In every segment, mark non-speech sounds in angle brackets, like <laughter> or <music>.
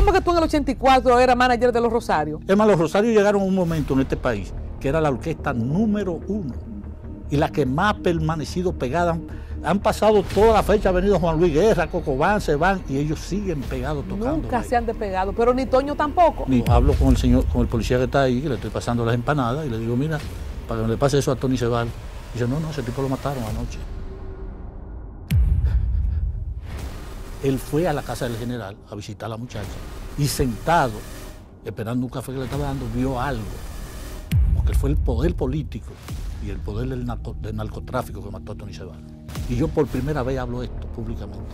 ¿Cómo que tú en el 84 eras manager de Los Rosarios? Es más, Los Rosarios llegaron a un momento en este país que era la orquesta número uno y la que más ha permanecido pegada. Han pasado toda la fecha, ha venido Juan Luis Guerra, se van y ellos siguen pegados tocando. Nunca se han despegado, pero ni Toño tampoco. Ni hablo con el señor, con el policía que está ahí, que le estoy pasando las empanadas, y le digo, mira, para que no le pase eso a Tony y Dice, no, no, ese tipo lo mataron anoche. Él fue a la casa del general a visitar a la muchacha y sentado, esperando un café que le estaba dando, vio algo. Porque fue el poder político y el poder del, narcotráfico que mató a Tony Ceballos. Y yo por primera vez hablo esto públicamente.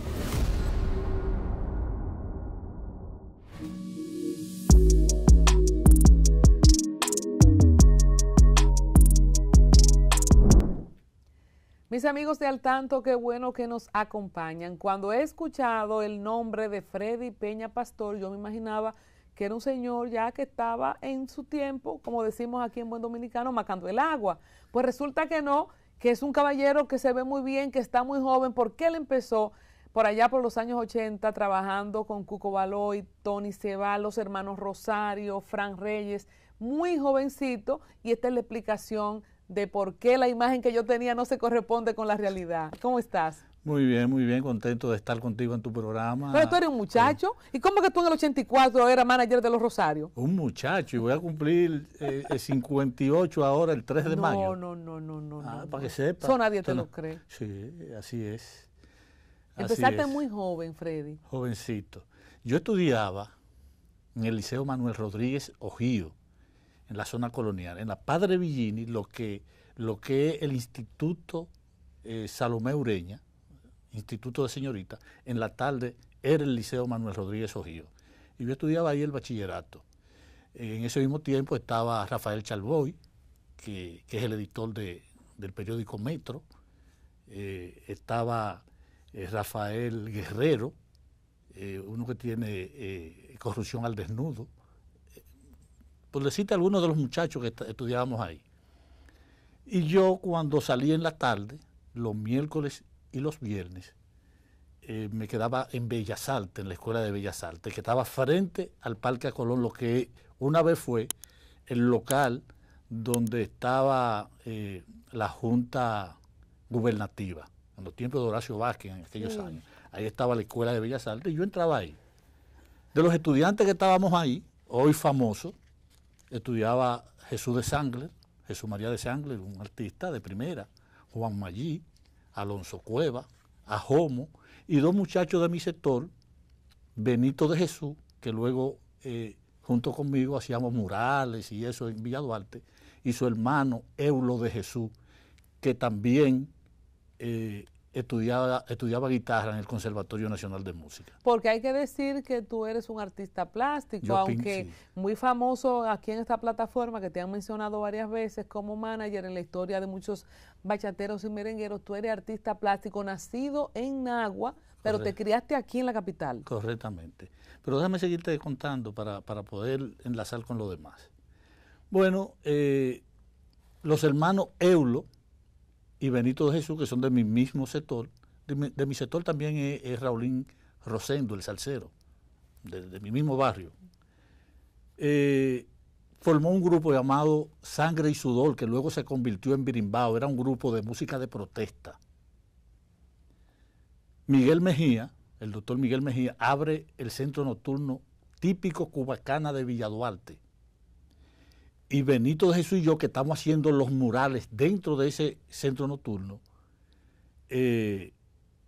Mis amigos de Al Tanto, qué bueno que nos acompañan. Cuando he escuchado el nombre de Freddy Peña Pastor, yo me imaginaba que era un señor ya que estaba en su tiempo, como decimos aquí en Buen Dominicano, macando el agua. Pues resulta que no, que es un caballero que se ve muy bien, que está muy joven, porque él empezó por allá por los años 80 trabajando con Cuco Baloy, Tony Ceballos los hermanos Rosario, Fran Reyes, muy jovencito, y esta es la explicación de por qué la imagen que yo tenía no se corresponde con la realidad. ¿Cómo estás? Muy bien, muy bien, contento de estar contigo en tu programa. Pero tú eres un muchacho. ¿Y cómo que tú en el 84 eras manager de los Rosarios? Un muchacho, y voy a cumplir eh, el 58 ahora, el 3 de mayo. No, no, no, no. Ah, no para que sepa. Eso nadie te lo cree. Sí, así es. Empezaste muy joven, Freddy. Jovencito. Yo estudiaba en el Liceo Manuel Rodríguez Ojío, en la zona colonial, en la Padre Villini, lo que, lo que es el Instituto eh, Salomé Ureña, Instituto de Señorita, en la tarde era el Liceo Manuel Rodríguez Ojío. Y yo estudiaba ahí el bachillerato. En ese mismo tiempo estaba Rafael Chalboy, que, es el editor del periódico Metro. Eh, estaba eh, Rafael Guerrero, uno que tiene corrupción al desnudo, por a algunos de los muchachos que estudiábamos ahí. Y yo cuando salí en la tarde, los miércoles y los viernes, eh, me quedaba en Bellas Artes, en la escuela de Bellas Artes, que estaba frente al Parque Colón, lo que una vez fue el local donde estaba eh, la Junta Gubernativa, en los tiempos de Horacio Vázquez, en aquellos años. Ahí estaba la escuela de Bellas Artes y yo entraba ahí. De los estudiantes que estábamos ahí, hoy famosos, estudiaba Jesús de Sangler, Jesús María de Sangler, un artista de primera, Juan Magí, Alonso Cueva, Ajomo, y dos muchachos de mi sector, Benito de Jesús, que luego eh, junto conmigo hacíamos murales y eso en Villa Duarte, y su hermano Eulo de Jesús, que también eh, estudiaba, estudiaba guitarra en el Conservatorio Nacional de Música. Porque hay que decir que tú eres un artista plástico, aunque muy famoso aquí en esta plataforma que te han mencionado varias veces como manager en la historia de muchos bachateros y merengueros, tú eres artista plástico nacido en Nagua, pero te criaste aquí en la capital. Correctamente. Pero déjame seguirte contando para, poder enlazar con lo demás. Bueno, eh, los hermanos Eulo, y Benito de Jesús, que son de mi mismo sector. De mi, sector también es, Raulín Rosendo, el salsero, de, mi mismo barrio. Eh, formó un grupo llamado Sangre y Sudor, que luego se convirtió en Birimbao, era un grupo de música de protesta. Miguel Mejía, el doctor Miguel Mejía, abre el centro nocturno típico cubacana de Villaduarte, y Benito de Jesús y yo que estamos haciendo los murales dentro de ese centro nocturno, eh,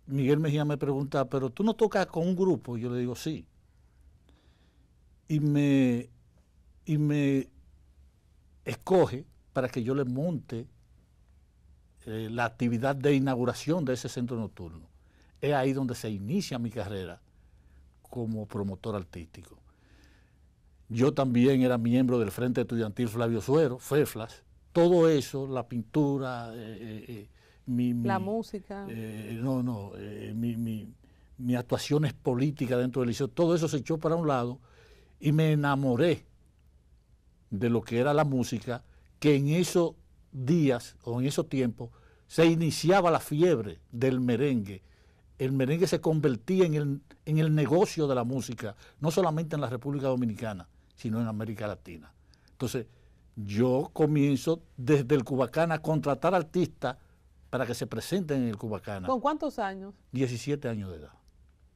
Miguel Mejía me pregunta, pero tú no tocas con un grupo, yo le digo, sí. Y me, y me escoge para que yo le monte eh, la actividad de inauguración de ese centro nocturno. Es ahí donde se inicia mi carrera como promotor artístico. Yo también era miembro del Frente Estudiantil Flavio Suero, FEFLAS. Todo eso, la pintura, eh, eh, eh, mi, la música. no, no, mi, mis actuaciones políticas dentro del liceo, todo eso se echó para un lado y me enamoré de lo que era la música, que en esos días o en esos tiempos se iniciaba la fiebre del merengue. El merengue se convertía en el negocio de la música, no solamente en la República Dominicana, sino en América Latina. Entonces, yo comienzo desde el Cubacana a contratar artistas para que se presenten en el Cubacana. ¿Con cuántos años? 17 años de edad.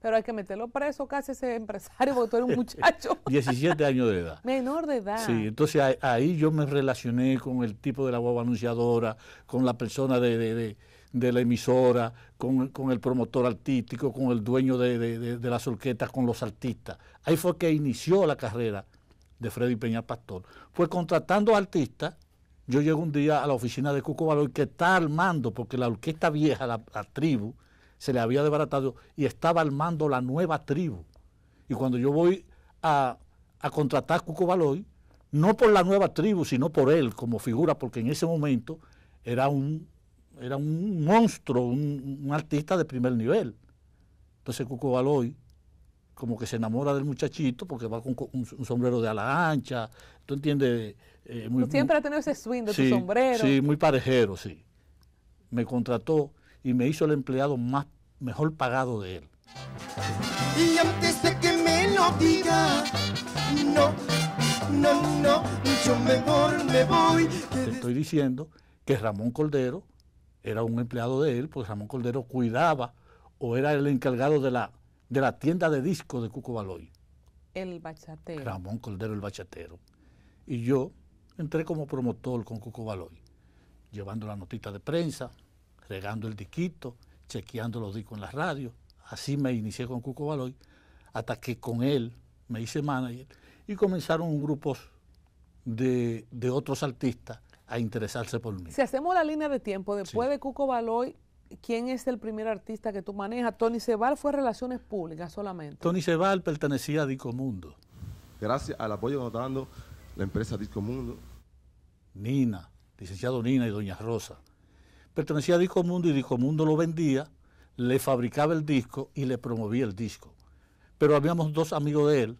Pero hay que meterlo preso casi ese empresario, porque tú eres un muchacho. 17 <laughs> años de edad. Menor de edad. Sí, entonces ahí, yo me relacioné con el tipo de la guagua anunciadora, con la persona de, la emisora, con, con, el promotor artístico, con el dueño de, las orquestas, con los artistas. Ahí fue que inició la carrera de Freddy Peña Pastor, fue contratando artistas. Yo llego un día a la oficina de Cuco que está armando, porque la orquesta vieja, la, tribu, se le había desbaratado y estaba armando la nueva tribu. Y cuando yo voy a, contratar a no por la nueva tribu, sino por él como figura, porque en ese momento era un, era un monstruo, un, artista de primer nivel. Entonces Cuco como que se enamora del muchachito porque va con, un, sombrero de ala ancha, ¿tú entiendes? Eh, siempre ha tenido ese swing de tu sombrero. Sí, muy parejero, sí. Me contrató y me hizo el empleado más mejor pagado de él. Y antes de que me lo diga, no, no, no, yo mejor me voy. Te estoy diciendo que Ramón Cordero era un empleado de él, pues Ramón Cordero cuidaba o era el encargado de la de la tienda de disco de Cuco Baloy. El bachatero. Ramón Cordero, el bachatero. Y yo entré como promotor con Cuco Baloy, llevando la notita de prensa, regando el disquito, chequeando los discos en las radios. Así me inicié con Cuco Baloy, hasta que con él me hice manager y comenzaron grupos de, de otros artistas a interesarse por mí. Si hacemos la línea de tiempo, después de Cuco Baloy ¿Quién es el primer artista que tú manejas? Tony Cebal fue Relaciones Públicas solamente. Tony Cebal pertenecía a Disco Mundo. Gracias al apoyo que nos está dando la empresa Disco Mundo. Nina, licenciado Nina y Doña Rosa. Pertenecía a Disco Mundo y Disco Mundo lo vendía, le fabricaba el disco y le promovía el disco. Pero habíamos dos amigos de él,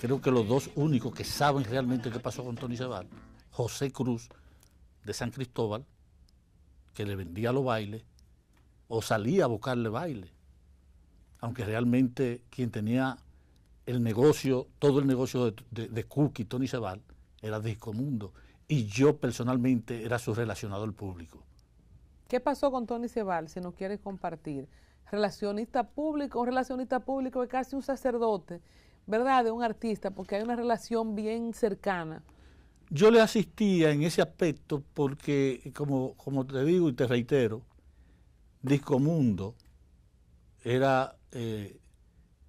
creo que los dos únicos que saben realmente qué pasó con Tony Cebal, José Cruz de San Cristóbal que le vendía los bailes o salía a buscarle baile. Aunque realmente quien tenía el negocio, todo el negocio de, de, Tony Sebal, era Disco Mundo. Y yo personalmente era su relacionador público. ¿Qué pasó con Tony Sebal, si nos quiere compartir? Relacionista público, un relacionista público es casi un sacerdote, ¿verdad? De un artista, porque hay una relación bien cercana. Yo le asistía en ese aspecto porque, como, te digo y te reitero, Disco Mundo era, eh,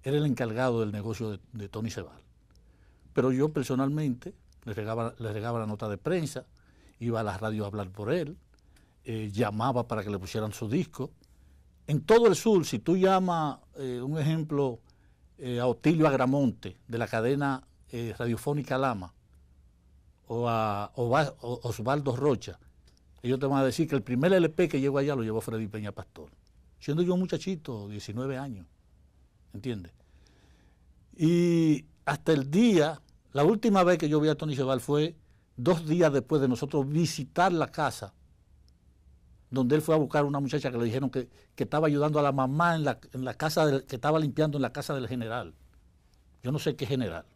era el encargado del negocio de, Tony Cebal, Pero yo personalmente le regaba, le la nota de prensa, iba a las radios a hablar por él, eh, llamaba para que le pusieran su disco. En todo el sur, si tú llamas, eh, un ejemplo, a Otilio Agramonte de la cadena radiofónica Lama, o a Osvaldo Rocha, ellos te van a decir que el primer LP que llegó allá lo llevó Freddy Peña Pastor, siendo yo un muchachito, 19 años, ¿entiendes? Y hasta el día, la última vez que yo vi a Tony Cheval fue dos días después de nosotros visitar la casa, donde él fue a buscar a una muchacha que le dijeron que, que estaba ayudando a la mamá en la, en la casa, que estaba limpiando en la casa del general. Yo no sé qué general.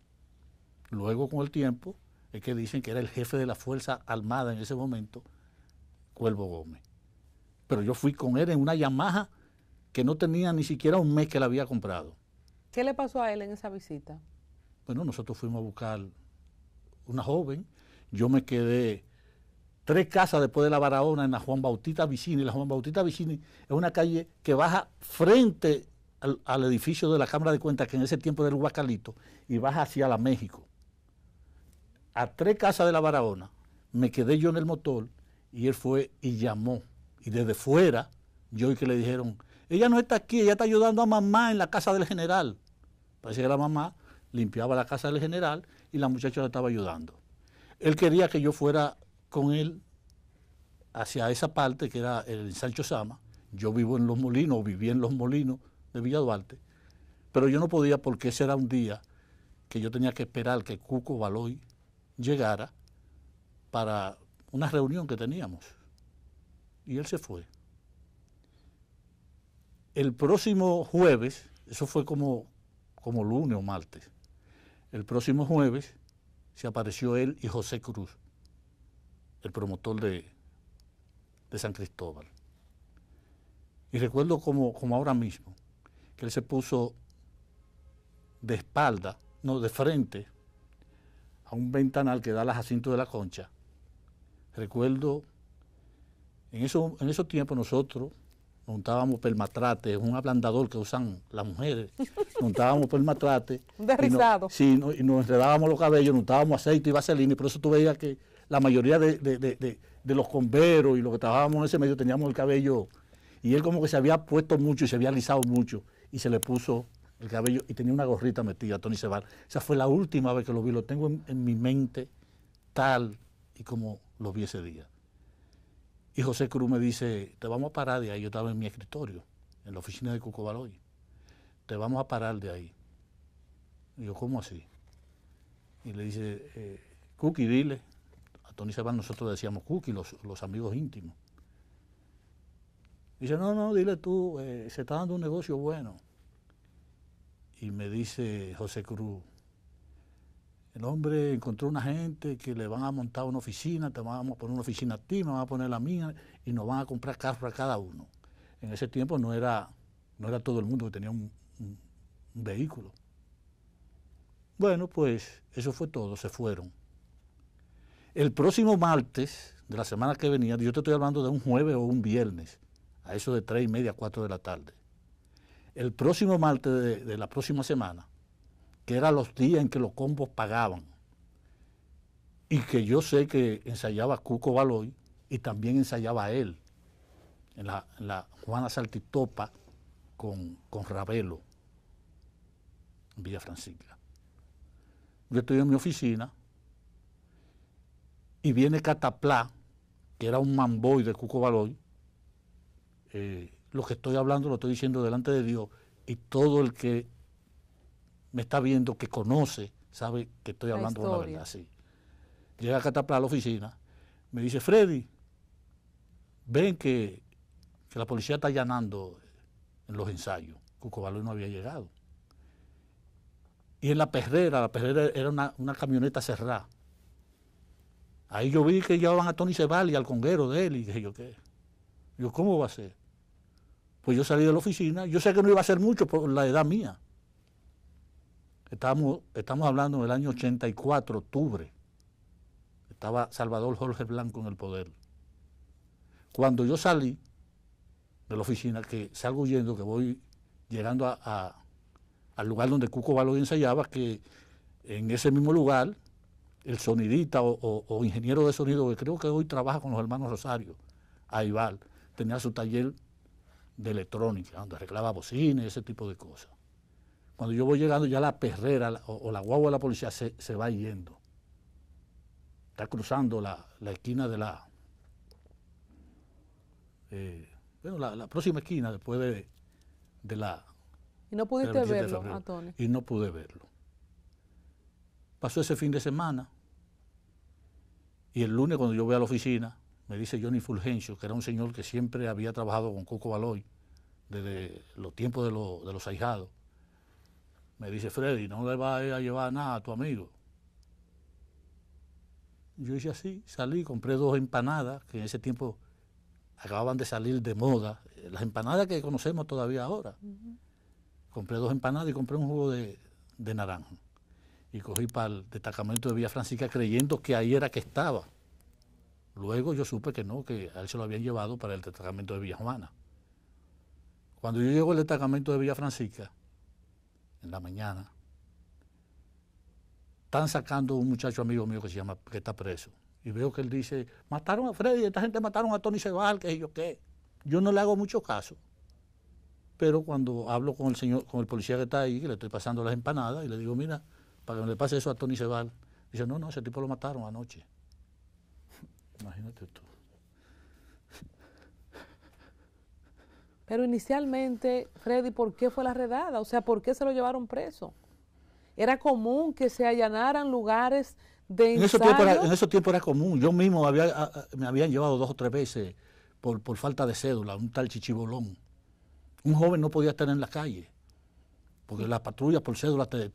Luego, con el tiempo, es que dicen que era el jefe de la Fuerza Armada en ese momento, Cuervo Gómez. Pero yo fui con él en una Yamaha que no tenía ni siquiera un mes que la había comprado. ¿Qué le pasó a él en esa visita? Bueno, nosotros fuimos a buscar una joven. Yo me quedé tres casas después de la Barahona en la Juan Bautista Vicini. La Juan Bautista Vicini es una calle que baja frente al, al edificio de la Cámara de Cuentas, que en ese tiempo era el Huacalito, y baja hacia la México a tres casas de la Barahona, me quedé yo en el motor y él fue y llamó. Y desde fuera, yo y que le dijeron, ella no está aquí, ella está ayudando a mamá en la casa del general. Parece que la mamá limpiaba la casa del general y la muchacha la estaba ayudando. Él quería que yo fuera con él hacia esa parte que era el Sancho Sama. Yo vivo en Los Molinos, o vivía en Los Molinos de Villa Duarte, pero yo no podía porque ese era un día que yo tenía que esperar que Cuco Baloy llegara para una reunión que teníamos. Y él se fue. El próximo jueves, eso fue como, como lunes o martes, el próximo jueves se apareció él y José Cruz, el promotor de, San Cristóbal. Y recuerdo como, como ahora mismo, que él se puso de espalda, no, de frente a un ventanal que da a la Jacinto de la Concha. Recuerdo, en, eso, en esos tiempos nosotros montábamos es un ablandador que usan las mujeres, <laughs> montábamos permatrate. Un derrizado. sí, y nos enredábamos los cabellos, montábamos aceite y vaselina, y por eso tú veías que la mayoría de, de los converos y los que trabajábamos en ese medio teníamos el cabello, y él como que se había puesto mucho y se había alisado mucho, y se le puso el cabello y tenía una gorrita metida, Tony Sebal. Esa fue la última vez que lo vi, lo tengo en, mi mente tal y como lo vi ese día. Y José Cruz me dice, te vamos a parar de ahí, yo estaba en mi escritorio, en la oficina de Cucobaloy, te vamos a parar de ahí. Y yo, ¿cómo así? Y le dice, eh, Cookie, dile, a Tony Sebal nosotros decíamos Cookie, los, amigos íntimos. Dice, no, no, dile tú, eh, se está dando un negocio bueno y me dice José Cruz, el hombre encontró una gente que le van a montar una oficina, te vamos a poner una oficina a ti, me van a poner la mía y nos van a comprar carro a cada uno. En ese tiempo no era, no era todo el mundo que tenía un, un vehículo. Bueno, pues eso fue todo, se fueron. El próximo martes de la semana que venía, yo te estoy hablando de un jueves o un viernes, a eso de tres y media, cuatro de la tarde el próximo martes de, la próxima semana, que eran los días en que los combos pagaban, y que yo sé que ensayaba Cuco Baloy y también ensayaba él, en la, Juana Saltitopa con, con Ravelo, en Villa Francisca. Yo estoy en mi oficina y viene Cataplá, que era un mamboy de Cuco Baloy, eh, lo que estoy hablando lo estoy diciendo delante de Dios y todo el que me está viendo, que conoce, sabe que estoy hablando la, la verdad. Sí. Llega Catapla a la oficina, me dice, Freddy, ven que, la policía está allanando en los ensayos. valor no había llegado. Y en la perrera, la perrera era una, camioneta cerrada. Ahí yo vi que llevaban a Tony Cebal y al conguero de él, y dije yo, ¿qué? Yo, ¿cómo va a ser? Pues yo salí de la oficina, yo sé que no iba a ser mucho por la edad mía. Estamos, estamos hablando del año 84, octubre. Estaba Salvador Jorge Blanco en el poder. Cuando yo salí de la oficina, que salgo yendo, que voy llegando al lugar donde Cuco Valoy ensayaba, que en ese mismo lugar, el sonidista o, ingeniero de sonido, que creo que hoy trabaja con los hermanos Rosario, Aibal, tenía su taller de electrónica, donde arreglaba bocinas y ese tipo de cosas. Cuando yo voy llegando, ya la perrera o, la guagua de la policía se, se va yendo. Está cruzando la, esquina de la. Eh, bueno, la, próxima esquina después de, de la. Y no pudiste verlo, Antonio. Y no pude verlo. Pasó ese fin de semana. Y el lunes, cuando yo voy a la oficina, me dice Johnny Fulgencio, que era un señor que siempre había trabajado con Coco Baloy desde los tiempos de, los ahijados, me dice, Freddy, no le vas a llevar nada a tu amigo. Yo hice así, salí, compré dos empanadas que en ese tiempo acababan de salir de moda, eh, las empanadas que conocemos todavía ahora. Compré dos empanadas y compré un jugo de, de naranja. Y cogí para el destacamento de Villa Francisca creyendo que ahí era que estaba. Luego yo supe que no, que a él se lo habían llevado para el destacamento de Villa Juana. Cuando yo llego al destacamento de Villa Francisca, en la mañana, están sacando un muchacho amigo mío que se llama, que está preso. Y veo que él dice, mataron a Freddy, esta gente mataron a Tony Cebal, que yo qué. Yo no le hago mucho caso. Pero cuando hablo con el señor, con el policía que está ahí, que le estoy pasando las empanadas, y le digo, mira, para que no le pase eso a Tony Cebal, dice, no, no, ese tipo lo mataron anoche. Imagínate tú. Pero inicialmente, Freddy, ¿por qué fue la redada? O sea, ¿por qué se lo llevaron preso? Era común que se allanaran lugares de en ese en tiempos era, común. Yo mismo me habían llevado dos o tres veces por, falta de cédula, un tal chichibolón. Un joven no podía estar en la calle, porque las patrullas por cédula te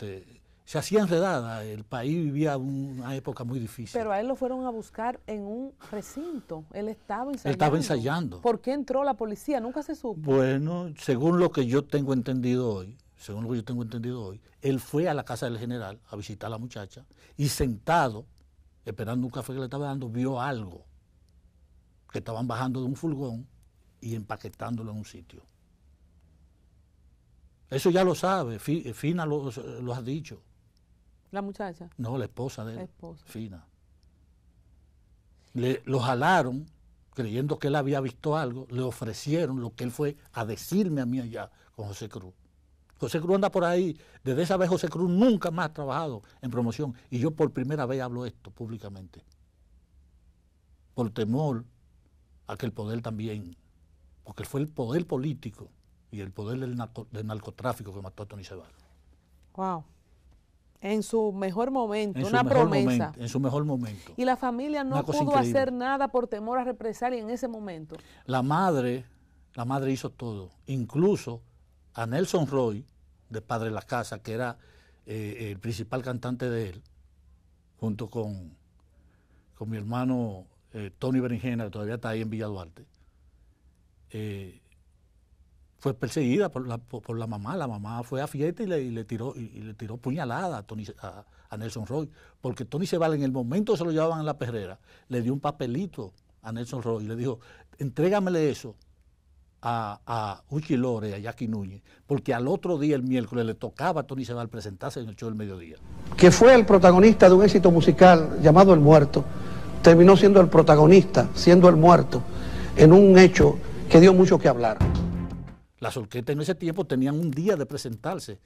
se hacía enredada, el país vivía una época muy difícil. Pero a él lo fueron a buscar en un recinto, él estaba ensayando. estaba ensayando. ¿Por qué entró la policía? Nunca se supo. Bueno, según lo que yo tengo entendido hoy, según lo que yo tengo entendido hoy, él fue a la casa del general a visitar a la muchacha y sentado, esperando un café que le estaba dando, vio algo, que estaban bajando de un furgón y empaquetándolo en un sitio. Eso ya lo sabe, Fina lo, lo ha dicho. ¿La muchacha? No, la esposa de él. esposa. Fina. Le, lo jalaron, creyendo que él había visto algo, le ofrecieron lo que él fue a decirme a mí allá con José Cruz. José Cruz anda por ahí, desde esa vez José Cruz nunca más ha trabajado en promoción y yo por primera vez hablo esto públicamente, por temor a que el poder también, porque fue el poder político y el poder del, narcotráfico que mató a Tony Ceballos. Wow. En su mejor momento, una promesa. en su mejor momento. Y la familia no pudo hacer nada por temor a represalia en ese momento. La madre, la madre hizo todo, incluso a Nelson Roy, de Padre de La Casa, que era eh, el principal cantante de él, junto con, con mi hermano eh, Tony Berenjena, que todavía está ahí en Villa Duarte. Eh, fue perseguida por la, mamá. La mamá fue a fiesta y le, tiró, y, le tiró puñalada a, a, Nelson Roy. Porque Tony Sebal en el momento se lo llevaban a la perrera, le dio un papelito a Nelson Roy y le dijo: Entrégamele eso a, Uchi Lore, a Jackie Núñez. Porque al otro día, el miércoles, le tocaba a Tony Sebal presentarse en el show del mediodía. Que fue el protagonista de un éxito musical llamado El Muerto. Terminó siendo el protagonista, siendo el muerto, en un hecho que dio mucho que hablar. Las orquestas en ese tiempo tenían un día de presentarse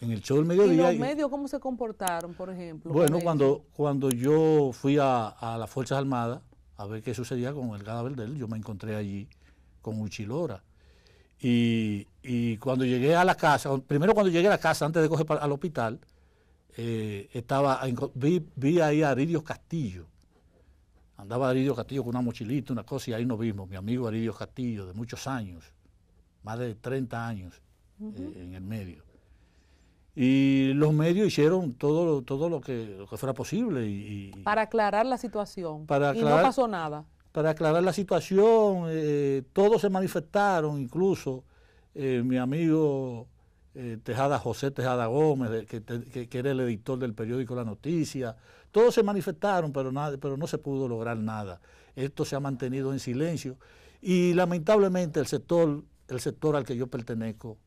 en el show del mediodía. ¿Y los medios cómo se comportaron, por ejemplo? Bueno, cuando, cuando yo fui a, las Fuerzas Armadas a ver qué sucedía con el cadáver de él, yo me encontré allí con Uchilora. Y, y cuando llegué a la casa, primero cuando llegué a la casa, antes de coger al hospital, eh, estaba vi, vi, ahí a Aridio Castillo. Andaba Aridio Castillo con una mochilita, una cosa, y ahí nos vimos, mi amigo Aridio Castillo, de muchos años más de 30 años eh, en el medio. Y los medios hicieron todo, todo lo, que, que fuera posible. Y, para aclarar la situación. Para y no pasó nada. Para aclarar la situación, eh, todos se manifestaron, incluso eh, mi amigo Tejada José Tejada Gómez, que, que, que, era el editor del periódico La Noticia. Todos se manifestaron, pero, nada, pero no se pudo lograr nada. Esto se ha mantenido en silencio. Y lamentablemente el sector el sector al que yo pertenezco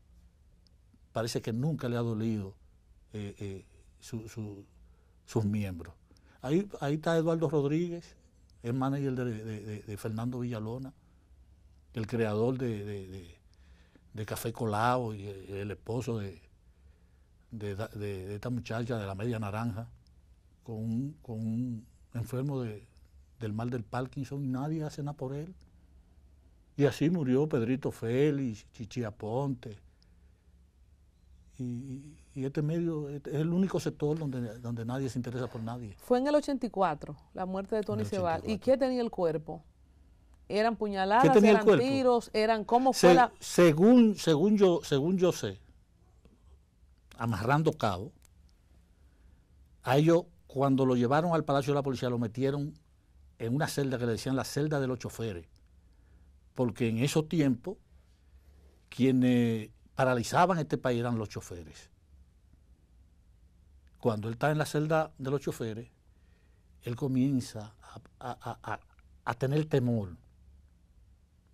parece que nunca le ha dolido eh, eh, sus miembros. Ahí, ahí está Eduardo Rodríguez, el manager de, Fernando Villalona, el creador de, Café Colado y el, esposo de, esta muchacha de la media naranja, con con un enfermo del mal del Parkinson y nadie hace nada por él. Y así murió Pedrito Félix, Chichi Ponte, y este medio es el único sector donde, donde nadie se interesa por nadie. Fue en el 84 la muerte de Tony Cebal, ¿Y qué tenía el cuerpo? ¿Eran puñaladas, eran tiros, eran cómo fue la... Según, según, yo, según yo sé, amarrando cabo, a ellos cuando lo llevaron al Palacio de la Policía lo metieron en una celda que le decían la celda de los choferes porque en esos tiempos quienes paralizaban este país eran los choferes. Cuando él está en la celda de los choferes, él comienza a, tener temor,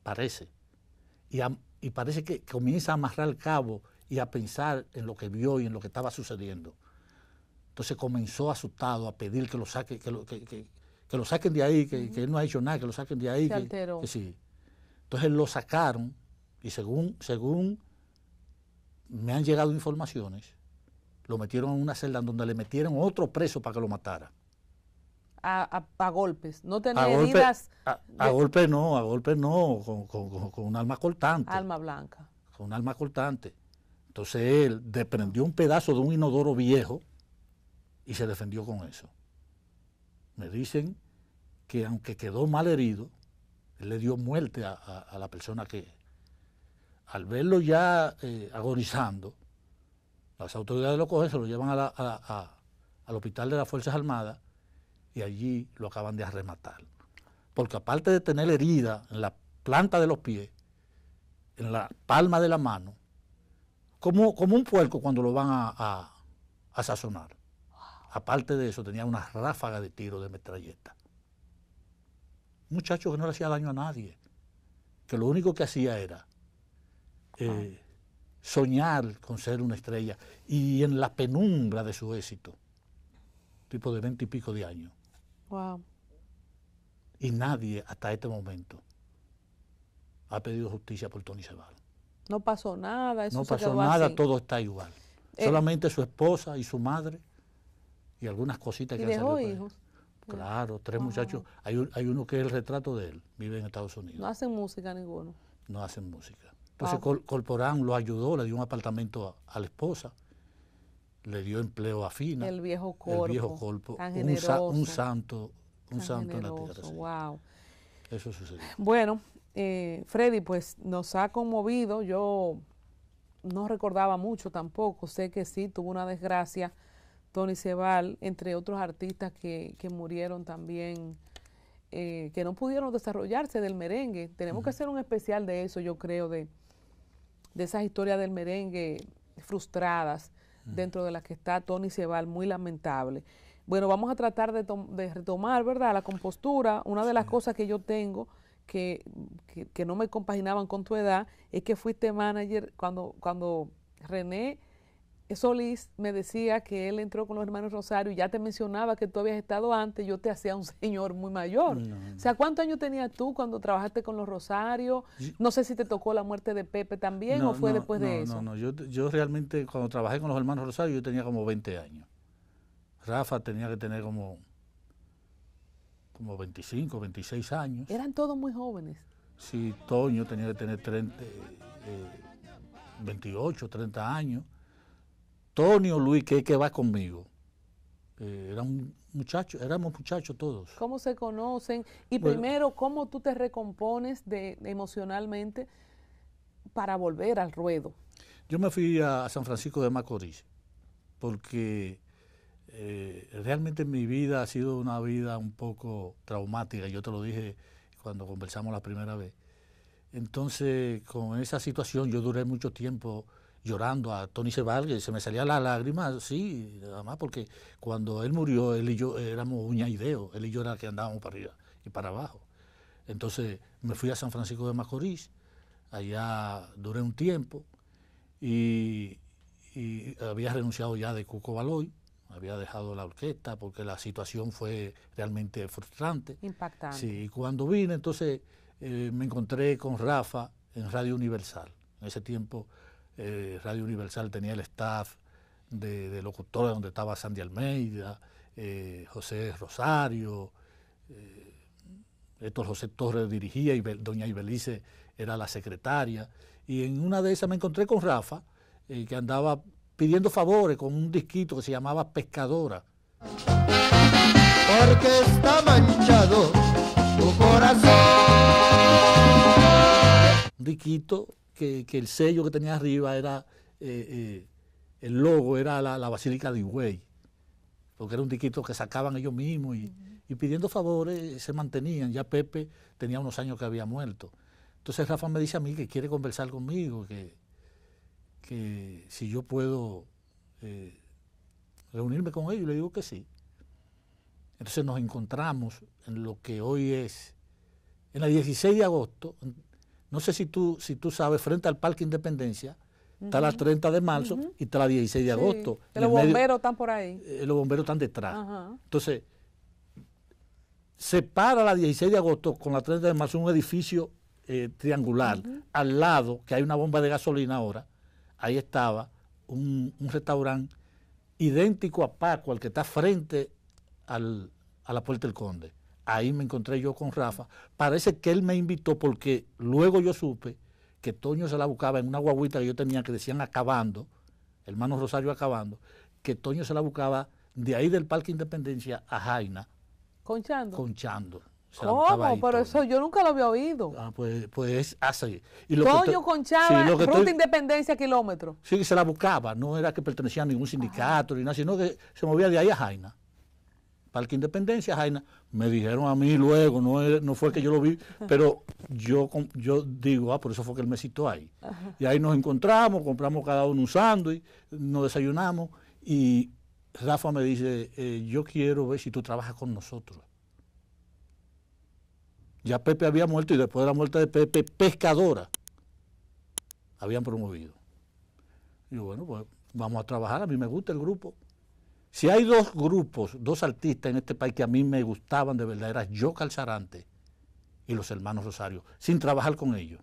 parece, y, parece que comienza a amarrar el cabo y a pensar en lo que vio y en lo que estaba sucediendo. Entonces comenzó asustado a pedir que lo, saque, que saquen de ahí, que, él no ha hecho nada, que lo saquen de ahí. Se alteró. sí. Entonces lo sacaron y según, según me han llegado informaciones, lo metieron en una celda donde le metieron otro preso para que lo matara. A, golpes, no tenía a heridas. a, golpes no, a golpes no, con, un alma cortante. Alma blanca. Con un alma cortante. Entonces él desprendió un pedazo de un inodoro viejo y se defendió con eso. Me dicen que aunque quedó mal herido, él le dio muerte a, la persona que, al verlo ya eh, agonizando, las autoridades lo cogen, se lo llevan al hospital de las Fuerzas Armadas y allí lo acaban de arrematar. Porque aparte de tener herida en la planta de los pies, en la palma de la mano, como, como un puerco cuando lo van a, a sazonar. Aparte de eso, tenía una ráfaga de tiro de metralleta muchacho que no le hacía daño a nadie, que lo único que hacía era eh, soñar con ser una estrella y en la penumbra de su éxito, tipo de veinte y pico de años. Wow. Y nadie hasta este momento ha pedido justicia por Tony Ceballos. No pasó nada, No pasó nada, todo está igual. Eh. Solamente su esposa y su madre y algunas cositas que han salido Claro, tres muchachos. Hay, hay uno que es el retrato de él, vive en Estados Unidos. No hacen música ninguno. No hacen música. Entonces ah. Corporán lo ayudó, le dio un apartamento a, la esposa, le dio empleo a Fina. El viejo Corpo. El viejo un, santo, un santo en la tierra. Wow. Eso sucedió. Bueno, eh, Freddy, pues nos ha conmovido. Yo no recordaba mucho tampoco. Sé que sí, tuvo una desgracia Tony Sebal, entre otros artistas que, que murieron también, eh, que no pudieron desarrollarse del merengue. Tenemos que hacer un especial de eso, yo creo, de, de esas historias del merengue frustradas, dentro de las que está Tony Sebal, muy lamentable. Bueno, vamos a tratar de, retomar, ¿verdad? La compostura, una de las cosas que yo tengo. Que, que, no me compaginaban con tu edad, es que fuiste manager cuando, cuando René Solís me decía que él entró con los hermanos Rosario y ya te mencionaba que tú habías estado antes, yo te hacía un <laughs> señor muy mayor. O sea, ¿cuántos años tenías tú cuando trabajaste con los Rosario? No sé si te tocó la muerte de Pepe también o fue después de eso. No, no, yo, yo realmente cuando trabajé con los hermanos Rosario yo tenía como 20 años. Rafa tenía que tener como, como 25, 26 años. Eran todos muy jóvenes. Sí, Toño tenía que tener 30, 28, 30 años. Antonio Luis, que es que va conmigo. Eh, era un muchacho, éramos muchachos todos. ¿Cómo se conocen? Y primero, ¿cómo tú te recompones emocionalmente para volver al ruedo? Yo me fui a, San Francisco de Macorís porque eh, realmente mi vida ha sido una vida un poco traumática, yo te lo dije cuando conversamos la primera vez. Entonces, con esa situación yo duré mucho tiempo llorando a Tony Sebal, y se me salía la lágrima, sí, además porque cuando él murió, él y yo éramos uña y deo, él y yo era que andábamos para arriba y para abajo. Entonces me fui a San Francisco de Macorís, allá duré un tiempo y, había renunciado ya de Cuco Baloy, había dejado la orquesta porque la situación fue realmente frustrante. Impactante. Sí, y cuando vine entonces eh, me encontré con Rafa en Radio Universal. En ese tiempo eh, Radio Universal tenía el staff de, de locutores donde estaba Sandy Almeida, eh, José Rosario, eh, Héctor José Torres dirigía y doña Ibelice era la secretaria. Y en una de esas me encontré con Rafa, eh, que andaba pidiendo favores con un disquito que se llamaba Pescadora. Porque está manchado tu corazón. Un disquito que, el sello que tenía arriba era, eh, eh, el logo era la, Basílica de Higüey, porque era un diquito que sacaban ellos mismos y, pidiendo favores eh, se mantenían. Ya Pepe tenía unos años que había muerto. Entonces Rafa me dice a mí que quiere conversar conmigo, que, si yo puedo reunirme con ellos, le digo que sí. Entonces nos encontramos en lo que hoy es, en la 16 de agosto, no sé si tú, si tú sabes, frente al Parque Independencia, está la 30 de marzo y está la 16 de agosto. Los bomberos están por ahí. Eh, los bomberos están detrás. Entonces, se Entonces, separa la 16 de agosto con la 30 de marzo un edificio eh, triangular. Al lado, que hay una bomba de gasolina ahora, ahí estaba un, restaurante idéntico a Paco, al que está frente a la Puerta del Conde ahí me encontré yo con Rafa. Parece que él me invitó porque luego yo supe que Toño se la buscaba en una guaguita que yo tenía que decían acabando, hermano Rosario acabando, que Toño se la buscaba de ahí del Parque Independencia a Jaina. Conchando. Conchando. Se ¿Cómo? Pero eso yo nunca lo había oído. Ah, pues, pues así. Y lo Toño Conchaba, ruta Independencia, kilómetro. Sí, se la buscaba, no era que pertenecía a ningún sindicato ni nada, sino que se movía de ahí a Jaina. Parque Independencia, Jaina. Me dijeron a mí luego, no, no fue que yo lo vi, pero yo, yo digo, ah, por eso fue que él me citó ahí. Y ahí nos encontramos, compramos cada uno un sándwich, nos desayunamos y Rafa me dice, eh, yo quiero ver si tú trabajas con nosotros. Ya Pepe había muerto y después de la muerte de Pepe, pescadora, habían promovido. Y yo, bueno, pues vamos a trabajar, a mí me gusta el grupo. Si hay dos grupos, dos artistas en este país que a mí me gustaban de verdad, era yo Calzarante y los hermanos Rosario, sin trabajar con ellos.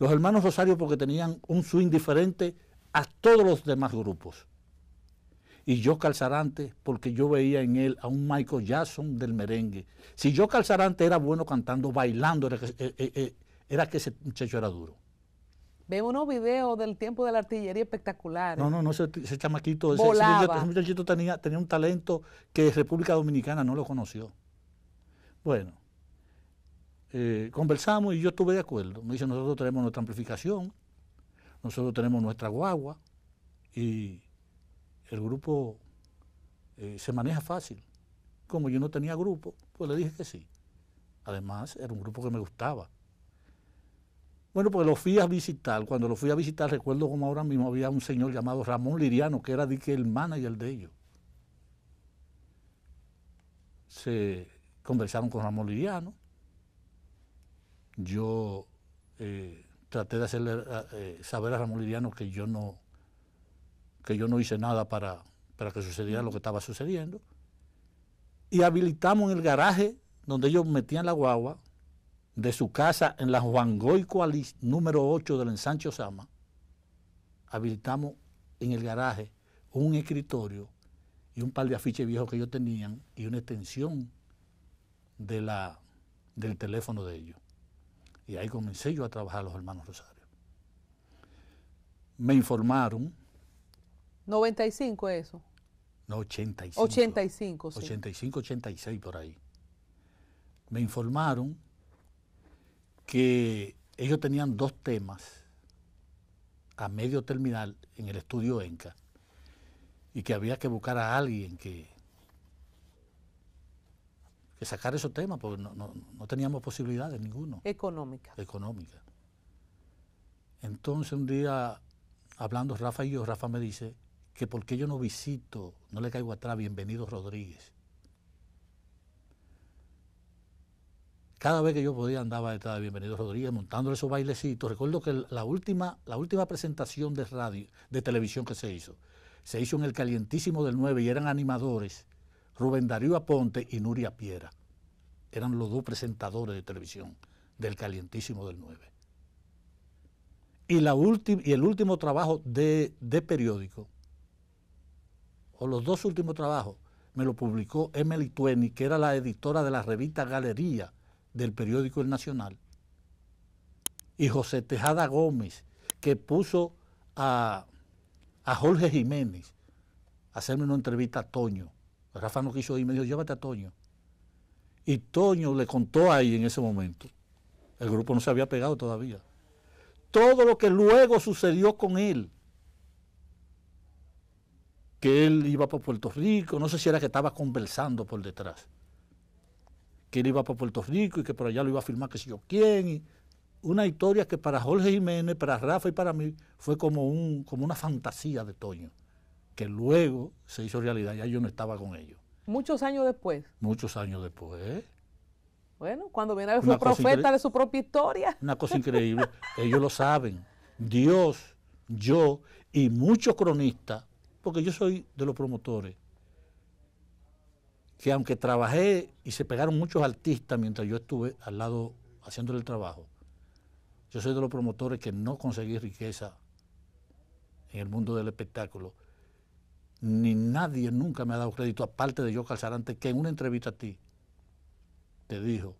Los hermanos Rosario porque tenían un swing diferente a todos los demás grupos. Y yo Calzarante porque yo veía en él a un Michael Jackson del merengue. Si yo Calzarante era bueno cantando, bailando, era que, eh, eh, eh, era que ese muchacho era duro. Veo unos videos del tiempo de la artillería espectacular. No, no, no, ese, chamaquito, ese, ese, muchachito tenía, un talento que República Dominicana no lo conoció. Bueno, eh, conversamos y yo estuve de acuerdo. Me dice, nosotros tenemos nuestra amplificación, nosotros tenemos nuestra guagua y el grupo eh, se maneja fácil. Como yo no tenía grupo, pues le dije que sí. Además, era un grupo que me gustaba. Bueno, pues lo fui a visitar. Cuando lo fui a visitar, recuerdo como ahora mismo había un señor llamado Ramón Liriano, que era el manager de ellos. Se conversaron con Ramón Liriano. Yo eh, traté de hacerle eh, eh, saber a Ramón Liriano que yo no, que yo no hice nada para, para que sucediera lo que estaba sucediendo. Y habilitamos en el garaje donde ellos metían la guagua, de su casa en la Juan Goico número 8 del ensancho Sama, habilitamos en el garaje un escritorio y un par de afiches viejos que ellos tenían y una extensión de la, del teléfono de ellos. Y ahí comencé yo a trabajar los hermanos Rosario. Me informaron. 95 eso. No, 85. 85, sí. 85, 86 por ahí. Me informaron que ellos tenían dos temas a medio terminal en el estudio ENCA y que había que buscar a alguien que, que sacar esos temas, porque no, teníamos posibilidades ninguno. Económica. Económica. Entonces un día, hablando Rafa y yo, Rafa me dice que porque yo no visito, no le caigo atrás, bienvenido Rodríguez. cada vez que yo podía andaba detrás de Bienvenido Rodríguez montándole esos bailecitos. Recuerdo que la última, la última presentación de radio, de televisión que se hizo, se hizo en el calientísimo del 9 y eran animadores Rubén Darío Aponte y Nuria Piera. Eran los dos presentadores de televisión del calientísimo del 9. Y, la y el último trabajo de, periódico, o los dos últimos trabajos, me lo publicó Emily Tueni, que era la editora de la revista Galería del periódico El Nacional, y José Tejada Gómez, que puso a, Jorge Jiménez a hacerme una entrevista a Toño. Rafa no quiso ir, me dijo, llévate a Toño. Y Toño le contó ahí en ese momento. El grupo no se había pegado todavía. Todo lo que luego sucedió con él, que él iba por Puerto Rico, no sé si era que estaba conversando por detrás que él iba para Puerto Rico y que por allá lo iba a firmar que sé yo quién. Y una historia que para Jorge Jiménez, para Rafa y para mí fue como, un, como una fantasía de Toño, que luego se hizo realidad, ya yo no estaba con ellos. Muchos años después. Muchos años después. Bueno, cuando viene fue profeta de su propia historia. Una cosa <laughs> increíble, ellos lo saben. Dios, yo y muchos cronistas, porque yo soy de los promotores, que aunque trabajé y se pegaron muchos artistas mientras yo estuve al lado haciéndole el trabajo, yo soy de los promotores que no conseguí riqueza en el mundo del espectáculo, ni nadie nunca me ha dado crédito, aparte de yo Calzarante, que en una entrevista a ti te dijo,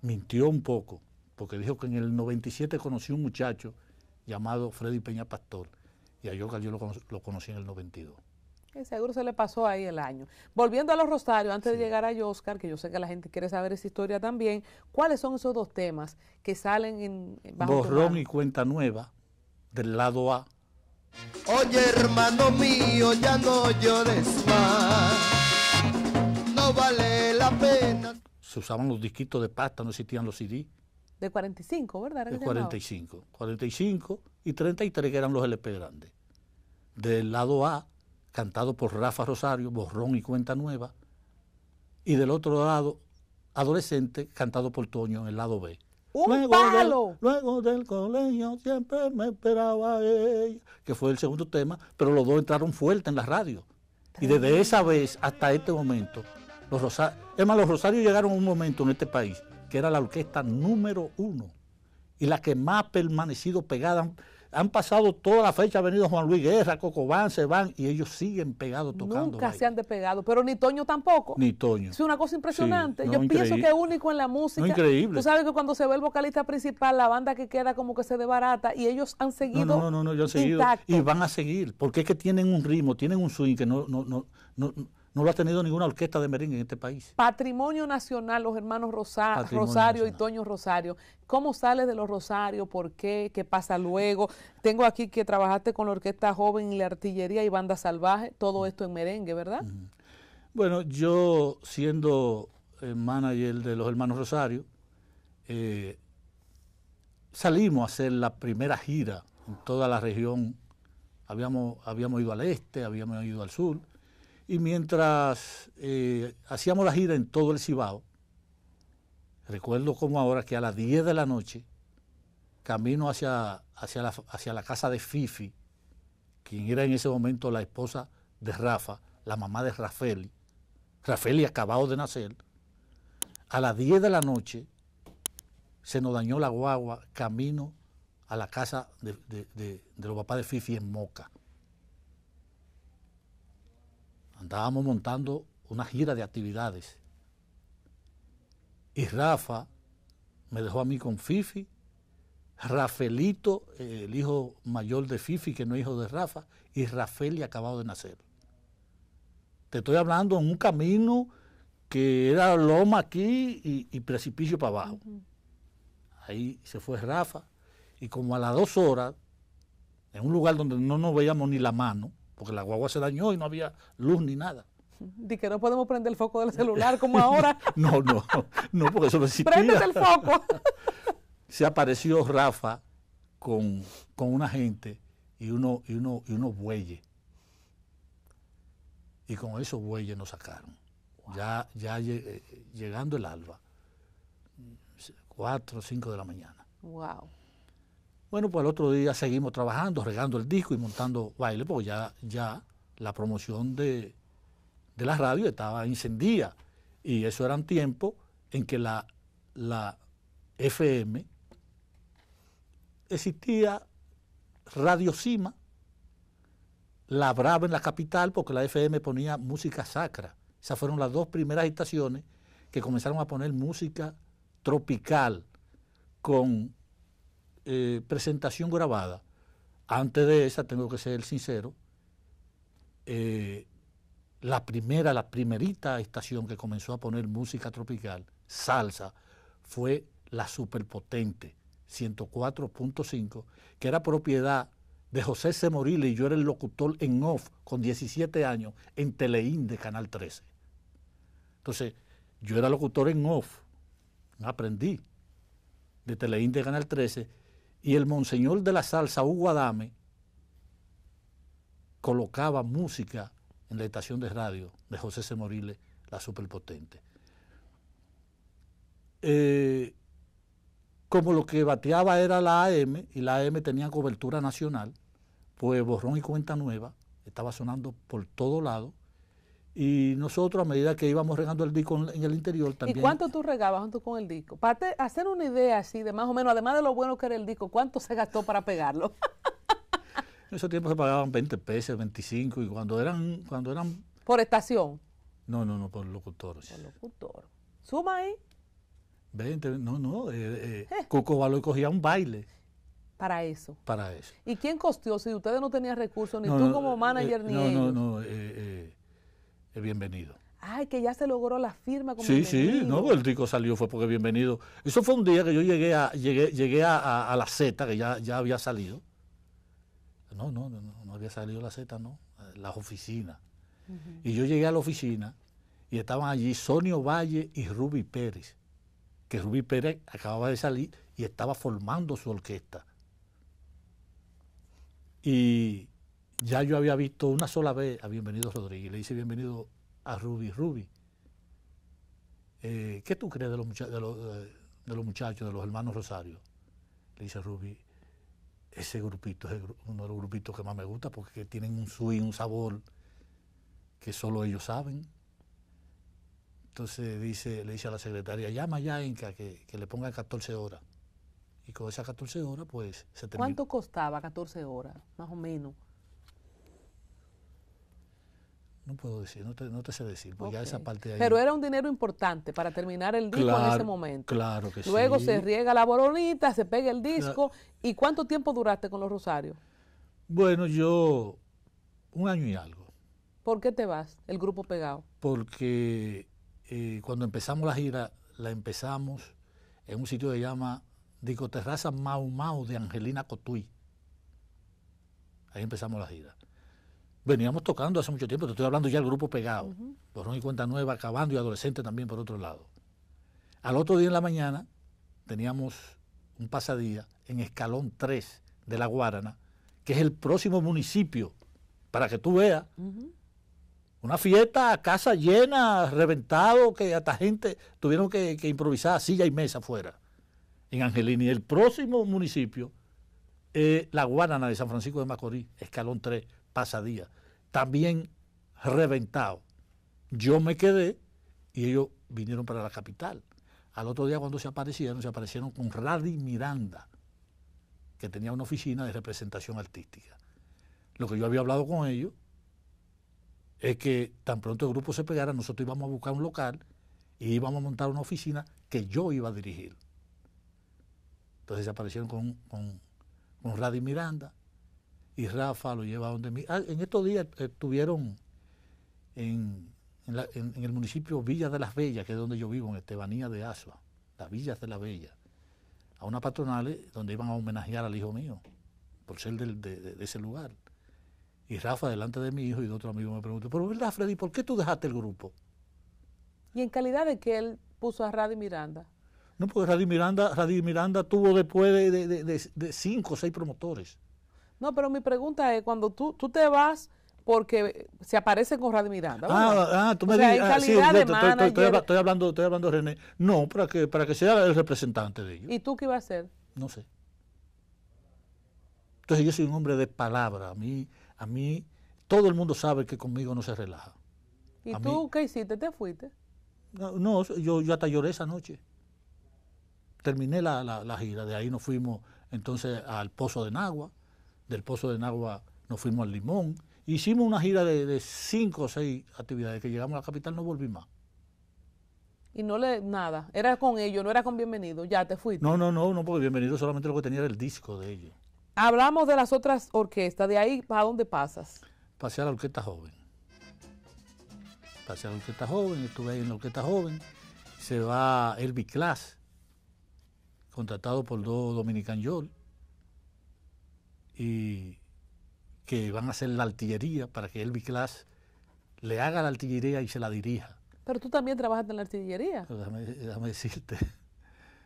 mintió un poco, porque dijo que en el 97 conocí un muchacho llamado Freddy Peña Pastor, y a Yocal yo lo conocí en el 92. Eh, seguro se le pasó ahí el año. Volviendo a los Rosarios, antes de llegar a Oscar, que yo sé que la gente quiere saber esa historia también, ¿cuáles son esos dos temas que salen en... en Borrón y cuenta nueva, del lado A. Oye, hermano mío, ya no llores más. No vale la pena. Se usaban los disquitos de pasta, no existían los CD. De 45, ¿verdad? De 45. 45 y 33 que eran los LP grandes. Del lado A cantado por Rafa Rosario, Borrón y Cuenta Nueva, y del otro lado, Adolescente, cantado por Toño en el lado B. luego, Del, luego del colegio siempre me esperaba ella, que fue el segundo tema, pero los dos entraron fuerte en la radio. Y desde esa vez hasta este momento, los Rosarios, es más, los Rosarios llegaron a un momento en este país que era la orquesta número uno y la que más ha permanecido pegada han pasado toda la fecha, ha venido Juan Luis Guerra, Cocobán, se van y ellos siguen pegados tocando. Nunca se han despegado, pero ni Toño tampoco. Ni Toño. Es una cosa impresionante. Yo pienso que es único en la música. increíble. Tú sabes que cuando se ve el vocalista principal, la banda que queda como que se debarata y ellos han seguido. No, no, no, yo han seguido. Y van a seguir, porque es que tienen un ritmo, tienen un swing que no, no, no, no no lo ha tenido ninguna orquesta de merengue en este país. Patrimonio Nacional, los hermanos Rosario y Toño Rosario. ¿Cómo sales de los Rosarios? ¿Por qué? ¿Qué pasa luego? Tengo aquí que trabajaste con la Orquesta Joven y la Artillería y Banda Salvaje, todo esto en merengue, ¿verdad? Bueno, yo siendo el eh, manager de los hermanos Rosario, eh, salimos a hacer la primera gira en toda la región. Habíamos, habíamos ido al este, habíamos ido al sur y mientras eh, hacíamos la gira en todo el Cibao, recuerdo como ahora que a las 10 de la noche, camino hacia, hacia, la, casa de Fifi, quien era en ese momento la esposa de Rafa, la mamá de Rafeli, Rafeli acabado de nacer, a las 10 de la noche se nos dañó la guagua camino a la casa de los papás de Fifi en Moca andábamos montando una gira de actividades. Y Rafa me dejó a mí con Fifi, Rafelito, el hijo mayor de Fifi, que no es hijo de Rafa, y Rafael acabado de nacer. Te estoy hablando en un camino que era loma aquí y, precipicio para abajo. Ahí se fue Rafa, y como a las dos horas, en un lugar donde no nos veíamos ni la mano, porque la guagua se dañó y no había luz ni nada. Di que no podemos prender el foco del celular como ahora. <laughs> no, no, no, porque eso no existía. Prende el foco. <laughs> se apareció Rafa con, con una gente y, uno, y, uno, y unos bueyes. Y con esos bueyes nos sacaron. Ya, ya eh, llegando el alba, cuatro o de la mañana. Wow. Bueno, pues el otro día seguimos trabajando, regando el disco y montando baile, porque ya, ya la promoción de, de la radio estaba encendida. Y eso eran tiempos en que la, la FM existía Radio Cima, labraba en la capital, porque la FM ponía música sacra. Esas fueron las dos primeras estaciones que comenzaron a poner música tropical con eh, presentación grabada. Antes de esa, tengo que ser sincero, eh, la primera, la primerita estación que comenzó a poner música tropical, salsa, fue la superpotente 104.5, que era propiedad de José C. y yo era el locutor en off con 17 años en Teleín de Canal 13. Entonces, yo era locutor en off, aprendí de Teleín de Canal 13 y el monseñor de la salsa, Hugo Adame, colocaba música en la estación de radio de José C. la superpotente. Eh, como lo que bateaba era la AM, y la AM tenía cobertura nacional, pues Borrón y Cuenta Nueva estaba sonando por todo lado, y nosotros, a medida que íbamos regando el disco en el interior también. ¿Y cuánto tú regabas junto con el disco? Para hacer una idea así de más o menos, además de lo bueno que era el disco, ¿cuánto se gastó para pegarlo? <laughs> en esos tiempo se pagaban 20 pesos, 25, y cuando eran. cuando eran ¿Por estación? No, no, no, por locutor. Por locutor. ¿Suma ahí? 20, no, no. Eh, eh, eh. Coco cogía un baile. Para eso. Para eso. ¿Y quién costeó? Si ustedes no tenían recursos, ni tú como eh, manager, ni no, ellos. No, no, no el bienvenido. Ay, que ya se logró la firma. Como sí, bienvenido. sí, no, el disco salió, fue porque bienvenido. Eso fue un día que yo llegué a, llegué, llegué a, la Z, que ya, ya había salido. No, no, no, había salido la Z, no, las oficinas. Y yo llegué a la oficina y estaban allí Sonio Valle y Ruby Pérez, que Ruby Pérez acababa de salir y estaba formando su orquesta. Y ya yo había visto una sola vez a Bienvenido Rodríguez, le dice bienvenido a Ruby. Ruby, eh, ¿qué tú crees de los, eh, de, los, muchachos, de los hermanos Rosario? Le dice Ruby, ese grupito es uno de los grupitos que más me gusta porque tienen un swing, un sabor que solo ellos saben. Entonces dice, le dice a la secretaria, llama ya Inca que, que le pongan 14 horas. Y con esas 14 horas, pues se termina. ¿Cuánto costaba 14 horas, más o menos? No puedo decir, no te, sé decir, porque ya esa parte de ahí. Pero era un dinero importante para terminar el disco en ese momento. Claro que Luego se riega la boronita, se pega el disco. ¿Y cuánto tiempo duraste con los Rosarios? Bueno, yo un año y algo. ¿Por qué te vas, el grupo pegado? Porque eh, cuando empezamos la gira, la empezamos en un sitio que se llama Dicoterraza Mau Mau de Angelina Cotuí. Ahí empezamos la gira veníamos tocando hace mucho tiempo, te estoy hablando ya del grupo pegado, por -huh. y Cuenta Nueva, acabando y adolescente también por otro lado. Al otro día en la mañana teníamos un pasadía en escalón 3 de La Guarana, que es el próximo municipio, para que tú veas. Una fiesta casa llena, reventado, que hasta gente tuvieron que, improvisar silla y mesa afuera, en Angelini. El próximo municipio, eh, La Guarana de San Francisco de Macorís, escalón 3, pasadía también reventado. Yo me quedé y ellos vinieron para la capital. Al otro día cuando se aparecieron, se aparecieron con Radi Miranda, que tenía una oficina de representación artística. Lo que yo había hablado con ellos es que tan pronto el grupo se pegara, nosotros íbamos a buscar un local y íbamos a montar una oficina que yo iba a dirigir. Entonces se aparecieron con, con, Miranda, y Rafa lo lleva donde mí. Ah, en estos días estuvieron eh, en, el municipio Villa de las Bellas, que es donde yo vivo, en Estebanía de Asua, las Villas de las Bellas, a una patronal donde iban a homenajear al hijo mío, por ser de, ese lugar. Y Rafa delante de mi hijo y de otro amigo me preguntó, pero ¿verdad, Freddy, por qué tú dejaste el grupo? ¿Y en calidad de que él puso a Radi Miranda? No, porque Radi Miranda, Radi Miranda tuvo después de, de cinco o seis promotores. No, pero mi pregunta es, cuando tú, te vas porque se aparece con Miranda. Ah, tú me estoy, hablando, de René. No, para que, para que sea el representante de ellos. ¿Y tú qué ibas a hacer? No sé. Entonces yo soy un hombre de palabra. A mí, a mí, todo el mundo sabe que conmigo no se relaja. ¿Y tú qué hiciste? ¿Te fuiste? No, yo, yo, hasta lloré esa noche. Terminé la, la, la gira, de ahí nos fuimos entonces al Pozo de Nagua del Pozo de Nagua nos fuimos al Limón. Hicimos una gira de, cinco o seis actividades que llegamos a la capital, no volví más. Y no le, nada, era con ellos, no era con Bienvenido, ya te fuiste. No, no, no, no, porque Bienvenido solamente lo que tenía era el disco de ellos. Hablamos de las otras orquestas, de ahí, para dónde pasas? Pasé a la Orquesta Joven. Pasé a la Orquesta Joven, estuve ahí en la Orquesta Joven. Se va Elvis Class, contratado por dos Dominican Yol y que van a hacer la artillería para que Elvi Glass le haga la artillería y se la dirija. Pero tú también trabajas en la artillería. Déjame, decirte.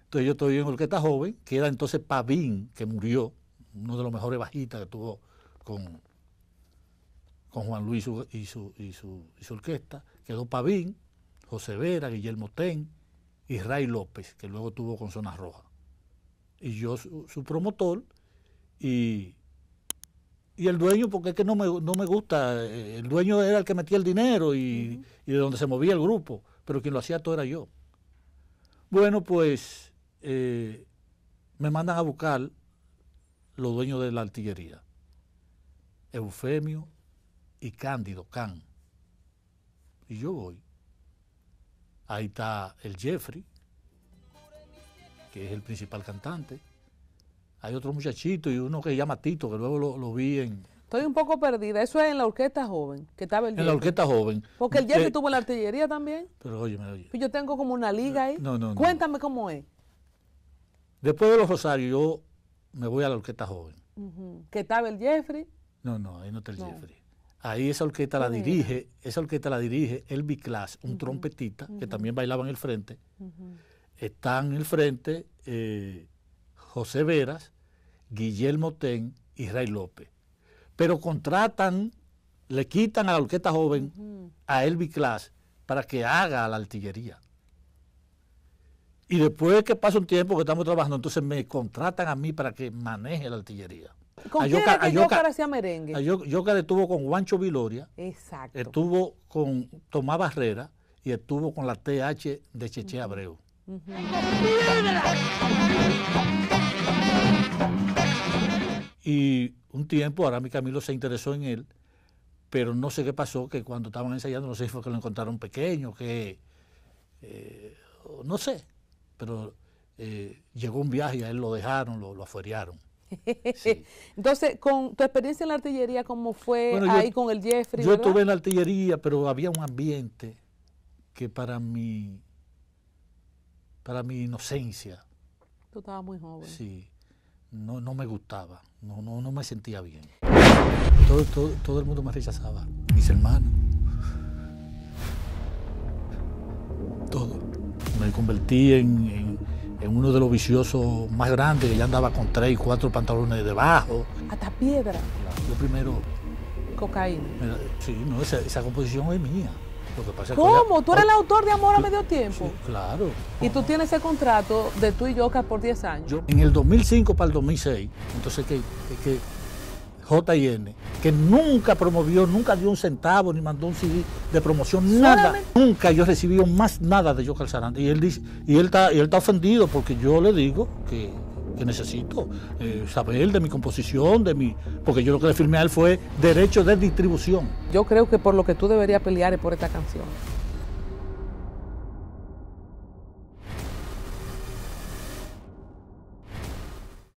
Entonces yo estoy en Orquesta Joven, que era entonces Pavín, que murió, uno de los mejores bajistas que tuvo con, con Juan Luis y su, y, su, orquesta. Quedó Pavín, José Vera, Guillermo Ten y Ray López, que luego tuvo con Zonas Roja. Y yo su promotor y y el dueño, porque es que no me, no me gusta, eh, el dueño era el que metía el dinero y, de donde se movía el grupo, pero quien lo hacía todo era yo. Bueno, pues eh, me mandan a buscar los dueños de la artillería, Eufemio y Cándido Can. Y yo voy. Ahí está el Jeffrey, que es el principal cantante hay otro muchachito y uno que se llama Tito, que luego lo, vi en... Estoy un poco perdida. Eso es en la orquesta joven, que estaba el En la orquesta joven. Porque el Jeffrey eh, tuvo la artillería también. Pero oye, me oye. Yo tengo como una liga ahí. No, no, no Cuéntame cómo es. Después de los Rosarios yo me voy a la orquesta joven. ¿Qué ¿Que estaba el Jeffrey? No, no, ahí no está el Jeffrey. Ahí esa orquesta la dirige, esa orquesta la dirige el Class, un trompetista, que también bailaba en el frente. Está en el frente eh, José Veras, Guillermo Ten y Ray López. Pero contratan, le quitan a la orquesta joven a Elvi Class para que haga la artillería. Y después que pasa un tiempo que estamos trabajando, entonces me contratan a mí para que maneje la artillería. ¿Con quién que hacía merengue? Yo estuvo con Juancho Viloria. Exacto. Estuvo con Tomás Barrera y estuvo con la TH de Cheche Abreu. Y un tiempo, ahora mi Camilo se interesó en él, pero no sé qué pasó, que cuando estaban ensayando, no sé si fue que lo encontraron pequeño, que... Eh, no sé, pero eh, llegó un viaje a él lo dejaron, lo, lo afuerearon. <laughs> Entonces, con tu experiencia en la artillería, ¿cómo fue ahí con el Jeffrey? Yo estuve en la artillería, pero había un ambiente que para mi, para mi inocencia. Tú estabas muy joven. Sí, no, me gustaba, no, no, no me sentía bien. Todo, todo, el mundo me rechazaba, mis hermanos. Todo. Me convertí en, uno de los viciosos más grandes, que ya andaba con tres y cuatro pantalones debajo. Hasta piedra. Yo primero... Cocaína. Sí, no, esa, esa composición es mía. ¿Cómo? ¿Tú eres el autor de Amor a Medio Tiempo? Sí, claro. ¿Y tú tienes ese contrato de tú y yo por 10 años? en el 2005 para el 2006, entonces que, que JN, que nunca promovió, nunca dio un centavo, ni mandó un CD de promoción, nada. Nunca yo recibí más nada de Yo Sarante. Y él dice, y él está, y él está ofendido porque yo le digo que que necesito, eh, saber de mi composición, de mi. Porque yo lo que le firmé a él fue derecho de distribución. Yo creo que por lo que tú deberías pelear es por esta canción.